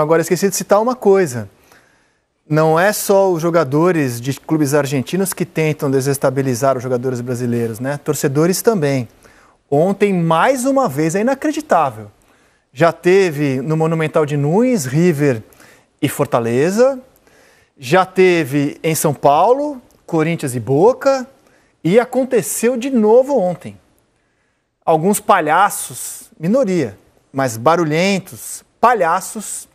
Agora esqueci de citar uma coisa. Não é só os jogadores de clubes argentinos que tentam desestabilizar os jogadores brasileiros, né? Torcedores também. Ontem, mais uma vez, é inacreditável. Já teve no Monumental de Nunes, River e Fortaleza. Já teve em São Paulo, Corinthians e Boca. E aconteceu de novo ontem. Alguns palhaços, minoria, mas barulhentos, palhaços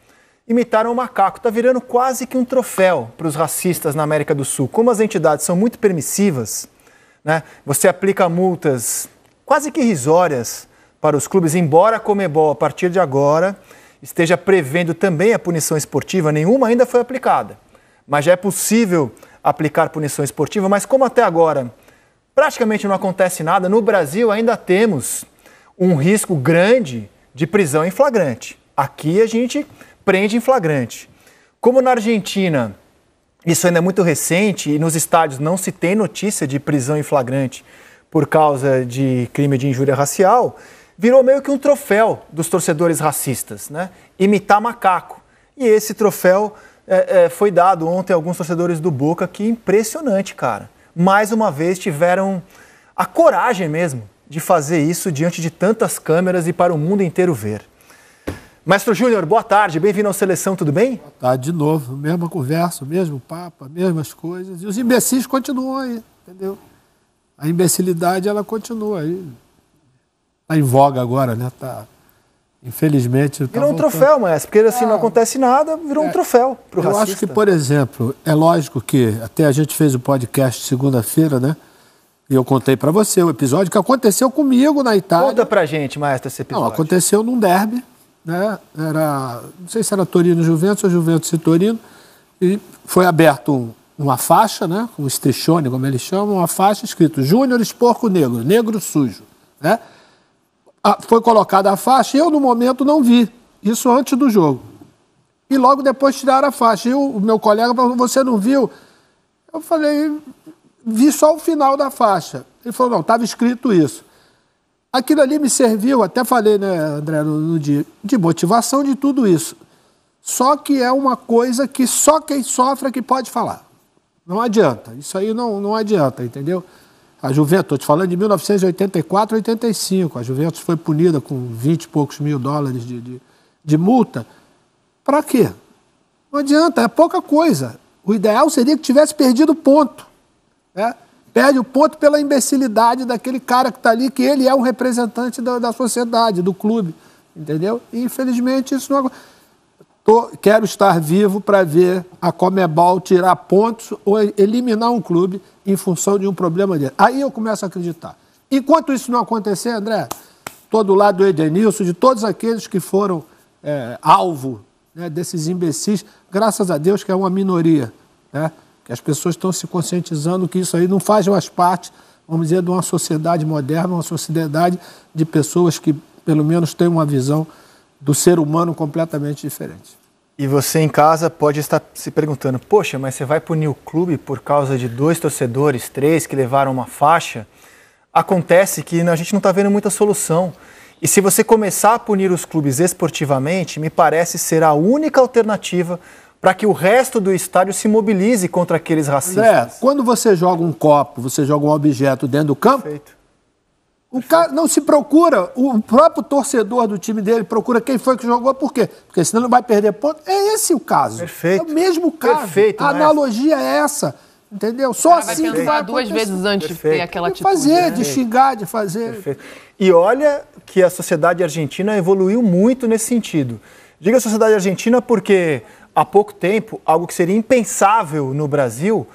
imitaram o macaco. Está virando quase que um troféu para os racistas na América do Sul. Como as entidades são muito permissivas, né? você aplica multas quase que irrisórias para os clubes, embora a Comebol, a partir de agora, esteja prevendo também a punição esportiva, nenhuma ainda foi aplicada. Mas já é possível aplicar punição esportiva, mas como até agora praticamente não acontece nada, no Brasil ainda temos um risco grande de prisão em flagrante. Aqui a gente prende em flagrante. Como na Argentina, isso ainda é muito recente e nos estádios não se tem notícia de prisão em flagrante por causa de crime de injúria racial, virou meio que um troféu dos torcedores racistas, né? Imitar macaco. E esse troféu é, é, foi dado ontem a alguns torcedores do Boca, que impressionante, cara. Mais uma vez tiveram a coragem mesmo de fazer isso diante de tantas câmeras e para o mundo inteiro ver. Mestre Júnior, boa tarde, bem-vindo ao Seleção, tudo bem? Boa tarde de novo, mesma conversa, mesmo papo, mesmas coisas. E os imbecis continuam aí, entendeu? A imbecilidade, ela continua aí. Está em voga agora, né? Tá... Infelizmente. Tá virou um voltando. troféu, Mestre, porque assim ah, não é. acontece nada, virou é, um troféu para o Eu acho que, por exemplo, é lógico que até a gente fez o um podcast segunda-feira, né? E eu contei para você o episódio que aconteceu comigo na Itália. Conta para gente, maestro, esse episódio. Não, aconteceu num derby né? Era, não sei se era Torino Juventus ou Juventus e Torino, e foi aberto um, uma faixa, né? Um estrichone, como eles chamam, uma faixa escrito Júnior Porco Negro, Negro Sujo, né? Ah, foi colocada a faixa e eu, no momento, não vi. Isso antes do jogo. E logo depois tiraram a faixa. E o, o meu colega falou, você não viu? Eu falei, vi só o final da faixa. Ele falou, não, estava escrito isso. Aquilo ali me serviu, até falei, né, André, no, dia, de motivação de tudo isso. Só que é uma coisa que só quem sofre é que pode falar. Não adianta. Isso aí não, não adianta, entendeu? A Juventus, estou te falando de 1984, 85. A Juventus foi punida com 20 e poucos mil dólares de, de, de multa. Para quê? Não adianta, é pouca coisa. O ideal seria que tivesse perdido ponto. Né? Perde o ponto pela imbecilidade daquele cara que está ali, que ele é um representante da, da sociedade, do clube. Entendeu? E, infelizmente, isso não Tô, quero estar vivo para ver a Comebol tirar pontos ou eliminar um clube em função de um problema dele. Aí eu começo a acreditar. Enquanto isso não acontecer, André, todo lado do Edenilson, de todos aqueles que foram é, alvo né, desses imbecis, graças a Deus que é uma minoria. Né? que As pessoas estão se conscientizando que isso aí não faz mais parte, vamos dizer, de uma sociedade moderna, uma sociedade de pessoas que, pelo menos, têm uma visão do ser humano completamente diferente. E você em casa pode estar se perguntando: poxa, mas você vai punir o clube por causa de dois torcedores, três que levaram uma faixa? Acontece que a gente não está vendo muita solução. E se você começar a punir os clubes esportivamente, me parece ser a única alternativa para que o resto do estádio se mobilize contra aqueles racistas. É, quando você joga um copo, você joga um objeto dentro do campo, Perfeito. O cara não se procura, o próprio torcedor do time dele procura quem foi que jogou, por quê? Porque senão não vai perder ponto. É esse o caso. Perfeito. É o mesmo caso. Perfeito, a né? analogia é essa. Entendeu? Só assim vai que vai duas vezes antes Perfeito. de ter aquela atitude. De fazer, né? de xingar, de fazer. Perfeito. E olha que a sociedade argentina evoluiu muito nesse sentido. Diga a sociedade argentina porque há pouco tempo, algo que seria impensável no Brasil,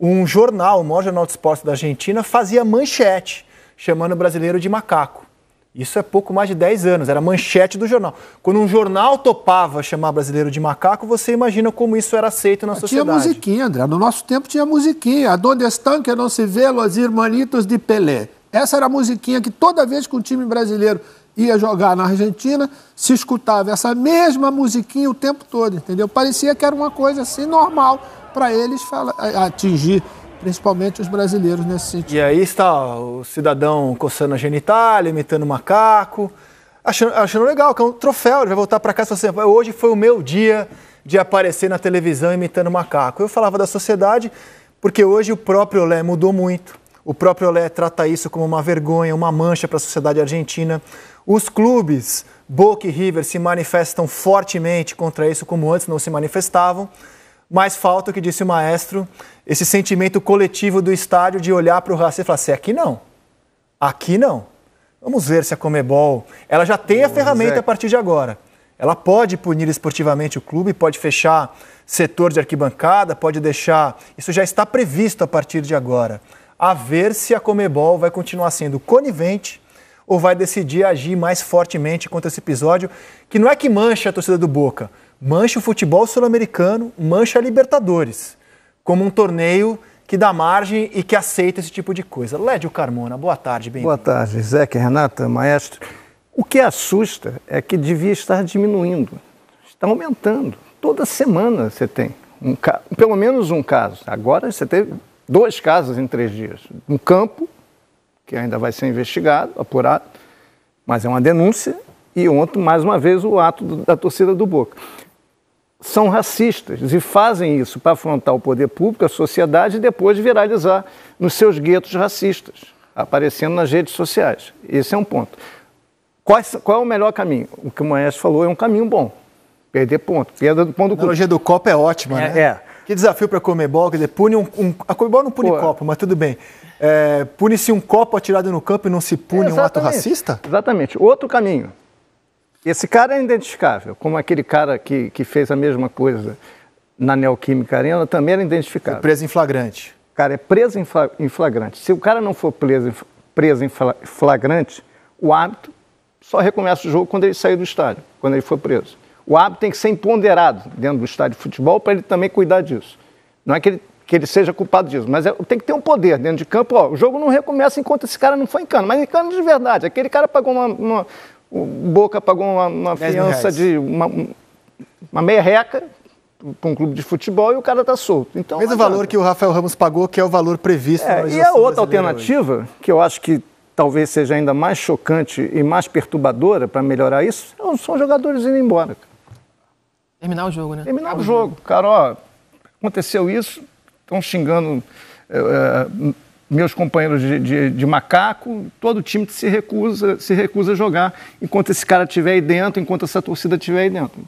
um jornal, o maior jornal de esporte da Argentina, fazia manchete, chamando o brasileiro de macaco. Isso é pouco mais de 10 anos, era manchete do jornal. Quando um jornal topava chamar brasileiro de macaco, você imagina como isso era aceito na sociedade. Tinha musiquinha, André. No nosso tempo tinha musiquinha. Aonde estão que não se vê los hermanitos de Pelé? Essa era a musiquinha que toda vez que um time brasileiro ia jogar na Argentina, se escutava essa mesma musiquinha o tempo todo, entendeu? Parecia que era uma coisa assim normal para eles fala, atingir principalmente os brasileiros nesse sentido. E aí está o cidadão coçando a genitália, imitando macaco, achando, achando legal, que é um troféu, ele vai voltar para casa e assim, hoje foi o meu dia de aparecer na televisão imitando macaco. Eu falava da sociedade porque hoje o próprio Olé mudou muito. O próprio Olé trata isso como uma vergonha, uma mancha para a sociedade argentina. Os clubes Boca e River se manifestam fortemente contra isso, como antes não se manifestavam. Mas falta o que disse o maestro, esse sentimento coletivo do estádio de olhar para o Rádio e falar assim: aqui não, aqui não. Vamos ver se a Comebol. Ela já tem a ferramenta a partir de agora. Ela pode punir esportivamente o clube, pode fechar setor de arquibancada, pode deixar. Isso já está previsto a partir de agora. A ver se a Comebol vai continuar sendo conivente ou vai decidir agir mais fortemente contra esse episódio, que não é que mancha a torcida do Boca, mancha o futebol sul-americano, mancha a Libertadores, como um torneio que dá margem e que aceita esse tipo de coisa. Lédio Carmona, boa tarde, bem -vindo. Boa tarde, Zeca, Renata, maestro. O que assusta é que devia estar diminuindo, está aumentando. Toda semana você tem um pelo menos um caso. Agora você teve dois casos em três dias. Um campo que ainda vai ser investigado, apurado, mas é uma denúncia. E ontem, mais uma vez, o ato do, da torcida do Boca. São racistas e fazem isso para afrontar o poder público, a sociedade, e depois viralizar nos seus guetos racistas, aparecendo nas redes sociais. Esse é um ponto. Qual, qual é o melhor caminho? O que o Maestro falou é um caminho bom. Perder ponto. Perda do ponto do A analogia do copo é ótima, é, né? É. Que desafio para a Comebol, quer dizer, pune um, um, a Comebol não pune Pô. copo, mas tudo bem. É, Pune-se um copo atirado no campo e não se pune é, um ato racista? Exatamente. Outro caminho. Esse cara é identificável, como aquele cara que, que fez a mesma coisa na Neoquímica Arena também era identificável. preso em flagrante. cara é preso em, flagrante. Se o cara não for preso em, preso em flagrante, o árbitro só recomeça o jogo quando ele sair do estádio, quando ele for preso. O árbitro tem que ser empoderado dentro do estádio de futebol para ele também cuidar disso. Não é que ele, que ele seja culpado disso, mas é, tem que ter um poder dentro de campo. Ó, o jogo não recomeça enquanto esse cara não foi em cano, mas em cano de verdade. Aquele cara pagou uma. uma o Boca pagou uma, uma fiança de uma, uma meia reca para um clube de futebol e o cara está solto. Então, Mesmo valor que o Rafael Ramos pagou, que é o valor previsto. É, e a outra alternativa, hoje. que eu acho que talvez seja ainda mais chocante e mais perturbadora para melhorar isso, são jogadores indo embora. Terminar o jogo, né? Terminar o jogo. Cara, ó, aconteceu isso, estão xingando é, meus companheiros de, de, de, macaco, todo time se recusa, se recusa a jogar enquanto esse cara estiver aí dentro, enquanto essa torcida estiver aí dentro.